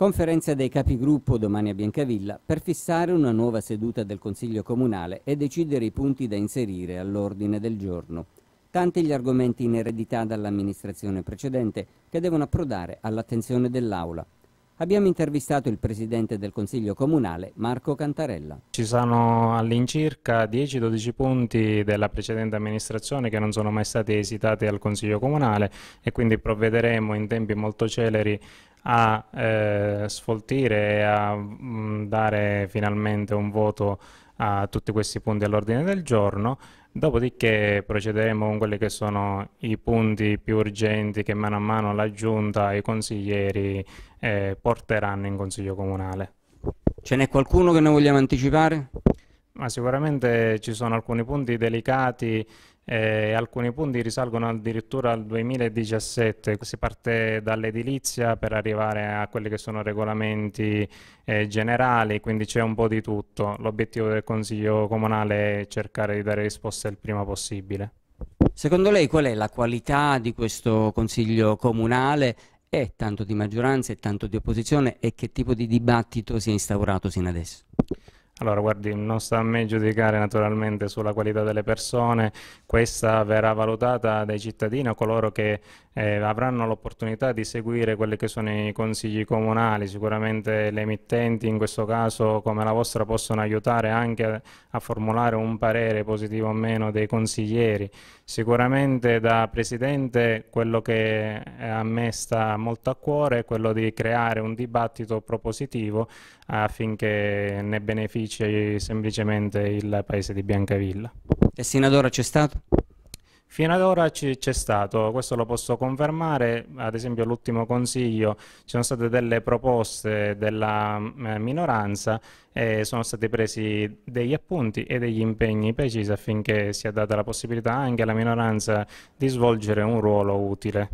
Conferenza dei capigruppo domani a Biancavilla per fissare una nuova seduta del Consiglio Comunale e decidere i punti da inserire all'ordine del giorno. Tanti gli argomenti in eredità dall'amministrazione precedente che devono approdare all'attenzione dell'Aula abbiamo intervistato il presidente del Consiglio Comunale Marco Cantarella. Ci sono all'incirca 10-12 punti della precedente amministrazione che non sono mai stati esitati al Consiglio Comunale e quindi provvederemo in tempi molto celeri a eh, sfoltire e a mh, mm, dare finalmente un voto a tutti questi punti all'ordine del giorno Dopodiché procederemo con quelli che sono i punti più urgenti che mano a mano la Giunta e i consiglieri eh, porteranno in Consiglio Comunale. Ce n'è qualcuno che noi vogliamo anticipare? Ma sicuramente ci sono alcuni punti delicati eh, alcuni punti risalgono addirittura al 2017, si parte dall'edilizia per arrivare a quelli che sono regolamenti eh, generali, quindi c'è un po' di tutto. L'obiettivo del Consiglio Comunale è cercare di dare risposte il prima possibile. Secondo lei qual è la qualità di questo Consiglio Comunale È tanto di maggioranza e tanto di opposizione e che tipo di dibattito si è instaurato sino adesso? Allora, guardi, non sta a me giudicare naturalmente sulla qualità delle persone, questa verrà valutata dai cittadini o coloro che eh, avranno l'opportunità di seguire quelli che sono i consigli comunali, sicuramente le emittenti in questo caso come la vostra possono aiutare anche a, a formulare un parere positivo o meno dei consiglieri. Sicuramente da Presidente quello che eh, a me sta molto a cuore è quello di creare un dibattito propositivo affinché ne benefici dice semplicemente il paese di Biancavilla. E sino ad ora c'è stato? Fino ad ora c'è stato, questo lo posso confermare, ad esempio all'ultimo consiglio ci sono state delle proposte della eh, minoranza e sono stati presi degli appunti e degli impegni precisi affinché sia data la possibilità anche alla minoranza di svolgere un ruolo utile.